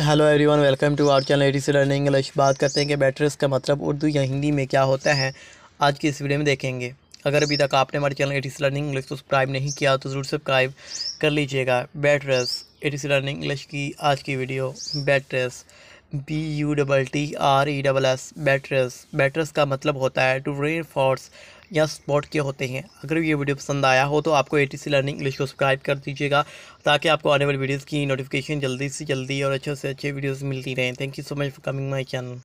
hello everyone welcome to our channel AT learning English बात करते हैं कि बैटरीज का मतलब उर्दू या हिंदी में क्या होता है आज की इस वीडियो में देखेंगे अगर अभी तक आपने हमारे चैनल एटी लर्निंग इंग्लिश को सब्सक्राइब नहीं किया तो ज़रूर सब्सक्राइब कर लीजिएगा बैटरस एटी लर्निंग इंग्लिश की आज की video buttress B U double T R E double S buttress buttress का मतलब होता है टू रेन फॉर्स या स्पॉट के होते हैं अगर ये वीडियो पसंद आया हो तो आपको A T C learning English को सब्सक्राइब कर दीजिएगा ताकि आपको आने वाली वीडियोज़ की नोटिफिकेशन जल्दी से जल्दी और अच्छे से अच्छे वीडियोज़ मिलती रहें thank you so much for coming my channel